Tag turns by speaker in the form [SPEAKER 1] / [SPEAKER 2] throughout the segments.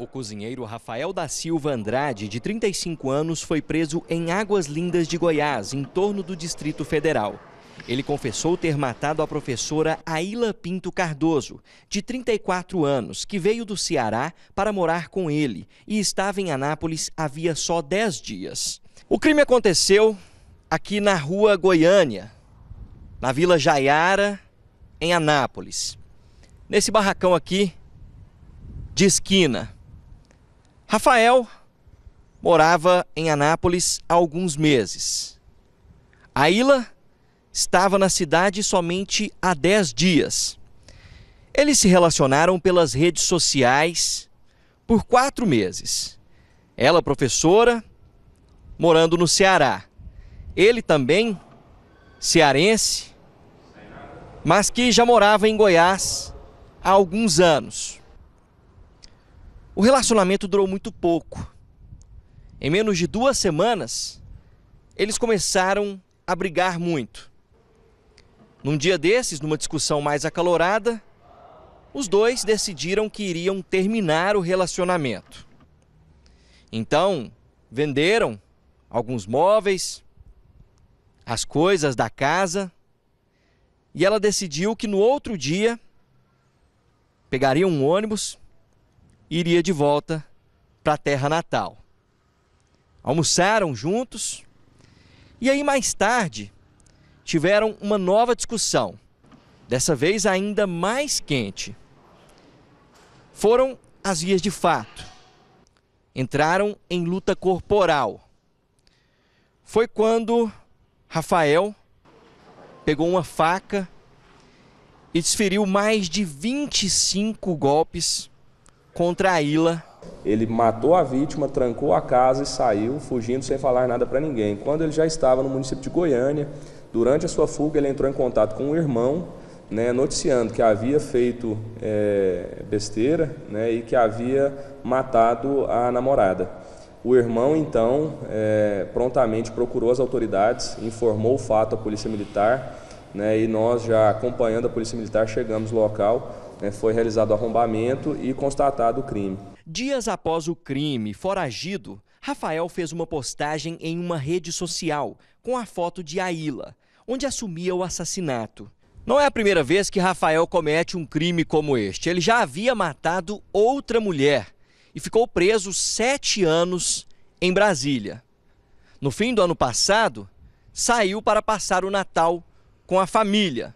[SPEAKER 1] O cozinheiro Rafael da Silva Andrade, de 35 anos, foi preso em Águas Lindas de Goiás, em torno do Distrito Federal. Ele confessou ter matado a professora Aila Pinto Cardoso, de 34 anos, que veio do Ceará para morar com ele e estava em Anápolis havia só 10 dias. O crime aconteceu aqui na rua Goiânia, na Vila Jaiara, em Anápolis. Nesse barracão aqui de esquina. Rafael morava em Anápolis há alguns meses. Aila estava na cidade somente há 10 dias. Eles se relacionaram pelas redes sociais por quatro meses. Ela, professora, morando no Ceará. Ele também, cearense, mas que já morava em Goiás há alguns anos. O relacionamento durou muito pouco. Em menos de duas semanas, eles começaram a brigar muito. Num dia desses, numa discussão mais acalorada, os dois decidiram que iriam terminar o relacionamento. Então, venderam alguns móveis, as coisas da casa, e ela decidiu que no outro dia pegaria um ônibus iria de volta para a terra natal. Almoçaram juntos e aí mais tarde tiveram uma nova discussão, dessa vez ainda mais quente. Foram as vias de fato. Entraram em luta corporal. Foi quando Rafael pegou uma faca e desferiu mais de 25 golpes
[SPEAKER 2] contraí-la. Ele matou a vítima, trancou a casa e saiu, fugindo sem falar nada para ninguém. Quando ele já estava no município de Goiânia, durante a sua fuga, ele entrou em contato com o irmão, né, noticiando que havia feito é, besteira né, e que havia matado a namorada. O irmão, então, é, prontamente procurou as autoridades, informou o fato à Polícia Militar né, e nós, já acompanhando a Polícia Militar, chegamos no local né, foi realizado o arrombamento e constatado o crime.
[SPEAKER 1] Dias após o crime, foragido, Rafael fez uma postagem em uma rede social com a foto de Aila, onde assumia o assassinato. Não é a primeira vez que Rafael comete um crime como este. Ele já havia matado outra mulher e ficou preso sete anos em Brasília. No fim do ano passado, saiu para passar o Natal com a família,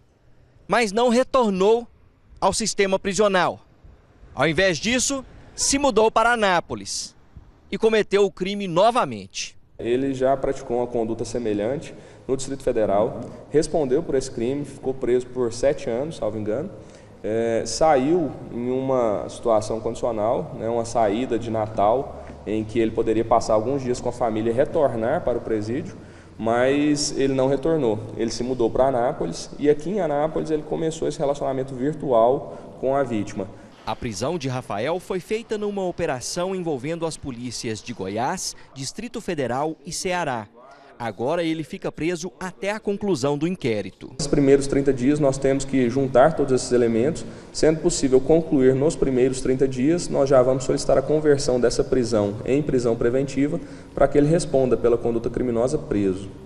[SPEAKER 1] mas não retornou ao sistema prisional. Ao invés disso, se mudou para Anápolis e cometeu o crime novamente. Ele já praticou
[SPEAKER 2] uma conduta semelhante no Distrito Federal, respondeu por esse crime, ficou preso por sete anos, salvo engano. É, saiu em uma situação condicional, né, uma saída de Natal, em que ele poderia passar alguns dias com a família e retornar para o presídio mas ele não retornou. Ele se mudou para Anápolis e aqui em Anápolis ele começou esse relacionamento virtual com a vítima.
[SPEAKER 1] A prisão de Rafael foi feita numa operação envolvendo as polícias de Goiás, Distrito Federal e Ceará. Agora ele fica preso até a conclusão do inquérito.
[SPEAKER 2] Nos primeiros 30 dias nós temos que juntar todos esses elementos, sendo possível concluir nos primeiros 30 dias, nós já vamos solicitar a conversão dessa prisão em prisão preventiva para que ele responda pela conduta criminosa preso.